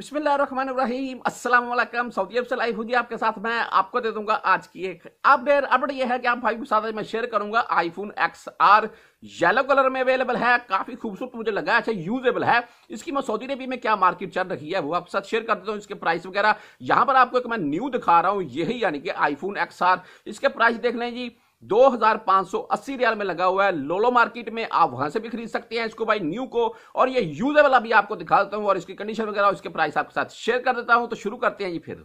बिस्मिल्लाम Saudi अरब से live हुई आपके साथ मैं आपको दे दूंगा आज की एक अपडेट अपडेट यह है कि आप भाई के साथ मैं शेयर करूंगा iPhone X R yellow colour में अवेलेबल है काफी खूबसूरत मुझे लगा अच्छा यूजेबल है इसकी मैं सऊदी अरबी में क्या मार्केट चल रही है वो आपके साथ शेयर कर देता हूँ इसके प्राइस वगैरह यहाँ पर आपको एक मैं न्यू दिखा रहा हूँ यही यानी कि आईफोन एक्स इसके प्राइस देख लें जी 2580 रियाल में लगा हुआ है लोलो मार्केट में आप वहां से भी खरीद सकते हैं इसको भाई न्यू को और ये यूजेबल अभी आपको दिखा देता हूं और इसकी कंडीशन वगैरह इसके प्राइस आपके साथ शेयर कर देता हूं तो शुरू करते हैं जी फिर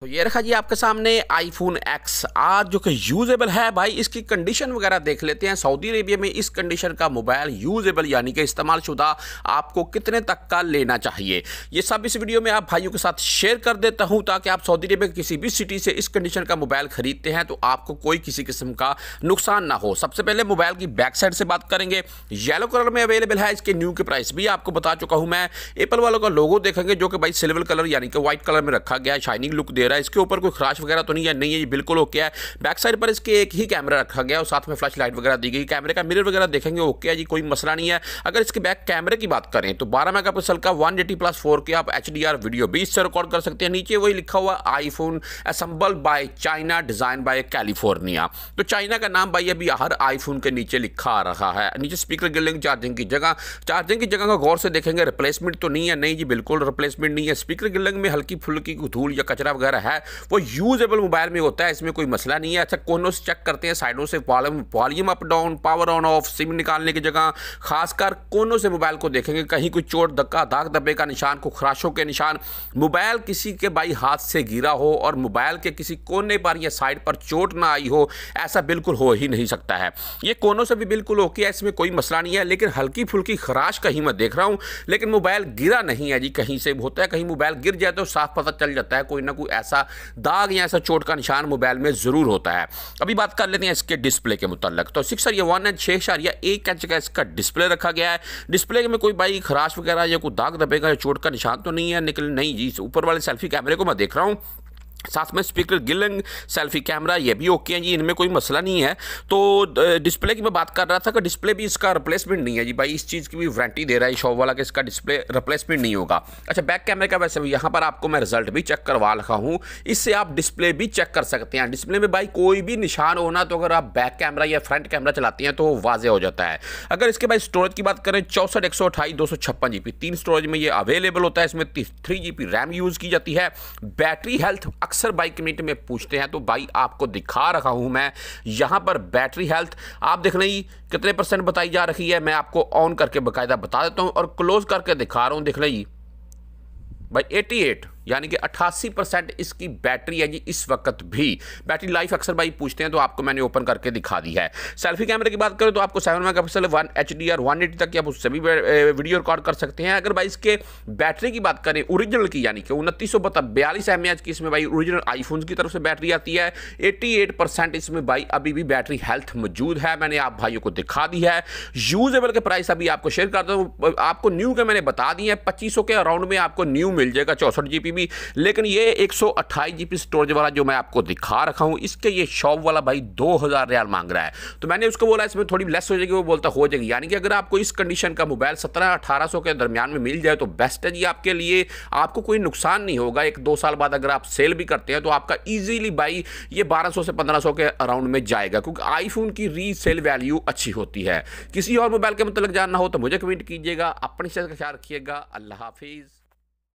तो ये रखा जी आपके सामने आईफोन एक्स आज जो कि यूजेबल है भाई इसकी कंडीशन वगैरह देख लेते हैं सऊदी अरेबिया में इस कंडीशन का मोबाइल यूजेबल यानी कि इस्तेमाल शुदा आपको कितने तक का लेना चाहिए ये सब इस वीडियो में आप भाइयों के साथ शेयर कर देता हूं ताकि आप सऊदी अरेबिया किसी भी सिटी से इस कंडीशन का मोबाइल खरीदते हैं तो आपको कोई किसी किस्म का नुकसान ना हो सबसे पहले मोबाइल की बैक साइड से बात करेंगे येलो कलर में अवेलेबल है इसके न्यू की प्राइस भी आपको बता चुका हूँ मैं एप्पल वालों का लोगो देखेंगे जो कि भाई सिल्वर कलर यानी कि व्हाइट कलर में रखा गया शाइनिंग लुक दे रहा है इसके ऊपर कोई खराश वगैरह तो नहीं है नहीं है ये बिल्कुल ओके है बैक साइड पर इसके एक ही कैमरा रखा गया और साथ में फ्लैश लाइट वगैरह दी गई कैमरे का मिरर वगैरह देखेंगे ओके है जी कोई मसला नहीं है अगर इसके बैक कैमरे की बात करें तो बारह मेगा पिक्सल का one eighty plus four K आप एच वीडियो भी इससे रिकॉर्ड कर सकते हैं नीचे वही लिखा हुआ iPhone assemble by China design by California तो चाइना का नाम भाई अभी हर आईफोन के नीचे लिखा आ रहा है नीचे स्पीकर गिल्डिंग चार्जिंग की जगह चार्जिंग की जगह का गौर से देखेंगे रिप्लेसमेंट तो नहीं है नहीं जी बिल्कुल रिप्लेसमेंट नहीं है स्पीकर गिल्डिंग में हल्की फुल्की धूल या कचरा वगैरह वगैरह है वो यूजेबल मोबाइल में होता है इसमें कोई मसला नहीं है अच्छा कोनों से चेक करते हैं साइडों से volume up down power on off SIM निकालने की जगह खासकर कोनों से मोबाइल को देखेंगे कहीं कोई चोट धक्का दाग धब्बे का निशान को खराशों के निशान मोबाइल किसी के बाई हाथ से गिरा हो और मोबाइल के किसी कोने पर या साइड पर चोट ना आई हो ऐसा बिल्कुल हो ही नहीं सकता है ये कोनों से भी बिल्कुल ओके है इसमें कोई मसला नहीं है लेकिन हल्की फुल्की खराश कहीं मैं देख रहा हूँ लेकिन मोबाइल गिरा नहीं है जी कहीं से होता है कहीं मोबाइल गिर जाए तो साफ पता चल जाता है कोई ना कोई ऐसा दाग या ऐसा चोट का निशान मोबाइल में ज़रूर होता है अभी बात कर लेते हैं इसके डिस्प्ले के मुतलक तो सिक्स सरिया वन एंड छः या एक इंच का इसका डिस्प्ले रखा गया है डिस्प्ले में कोई बाई खराश वगैरह या कोई दाग दबेगा या चोट का निशान तो नहीं है निकल नहीं जी ऊपर वाले सेल्फी कैमरे को मैं देख रहा हूँ साथ में स्पीकर गिलिंग सेल्फी कैमरा ये भी ओके है जी इनमें कोई मसला नहीं है तो डिस्प्ले की मैं बात कर रहा था कि डिस्प्ले भी इसका रिप्लेसमेंट नहीं है जी भाई इस चीज़ की भी वारंटी दे रहा है शॉप वाला कि इसका डिस्प्ले रिप्लेसमेंट नहीं होगा अच्छा बैक कैमरे का वैसे भी यहाँ पर आपको मैं रिजल्ट भी चेक करवा रखा हूँ इससे आप डिस्प्ले भी चेक कर सकते हैं डिस्प्ले में भाई कोई भी निशान होना तो अगर आप बैक कैमरा या फ्रंट कैमरा चलाते हैं तो वाजे हो जाता है अगर इसके भाई स्टोरेज की बात करें चौंसठ एक सौ अठाईस दो सौ छप्पन जी बी तीन स्टोरेज में ये अवेलेबल होता है इसमें three G B RAM use की जाती है बैटरी हेल्थ अक्सर अक्सर बाइक कमेटी में पूछते हैं तो भाई आपको दिखा रहा हूँ मैं यहाँ पर बैटरी हेल्थ आप देख लें कितने परसेंट बताई जा रही है मैं आपको ऑन करके बाकायदा बता देता हूँ और क्लोज करके दिखा रहा हूँ देख रही भाई एटी एट यानी कि 88 परसेंट इसकी बैटरी है जी इस वक्त भी बैटरी लाइफ अक्सर भाई पूछते हैं तो आपको मैंने ओपन करके दिखा दी है सेल्फी कैमरे की बात करें तो आपको seven mega pixel one H D R one eighty तक की आप उससे भी वीडियो रिकॉर्ड कर सकते हैं अगर भाई इसके बैटरी की बात करें ओरिजिनल की यानी कि उनतीस सौ बयालीस एम एच की इसमें भाई ओरिजिनल आईफोन की तरफ से बैटरी आती है एट्टी एट परसेंट इसमें भाई अभी भी बैटरी हेल्थ मौजूद है मैंने आप भाइयों को दिखा दी है यूजेबल के प्राइस अभी आपको शेयर करता हूँ आपको न्यू के मैंने बता दी है पच्चीस के अराउंड में आपको न्यू मिल जाएगा चौंसठ जी जीबी लेकिन ये एक सौ जीबी स्टोरेज वाला जो मैं आपको दिखा रखा हूँ इसके ये शॉप वाला भाई दो हज़ार रियाल मांग रहा है तो मैंने उसको बोला इसमें थोड़ी लेस हो जाएगी वो बोलता हो जाएगी यानी कि अगर आपको इस कंडीशन का मोबाइल सत्रह अठारह सौ के दरमियान में मिल जाए तो बेस्ट है जी आपके लिए आपको कोई नुकसान नहीं होगा एक दो साल बाद अगर आप सेल भी करते हैं तो आपका ईजिली भाई ये बारह सौ से पंद्रह सौ के अराउंड में जाएगा क्योंकि आईफोन की रीसेल वैल्यू अच्छी होती है किसी और मोबाइल के मतलब जानना हो तो मुझे कमेंट कीजिएगा अपने का ख्याल रखिएगा अल्लाह हाफिज़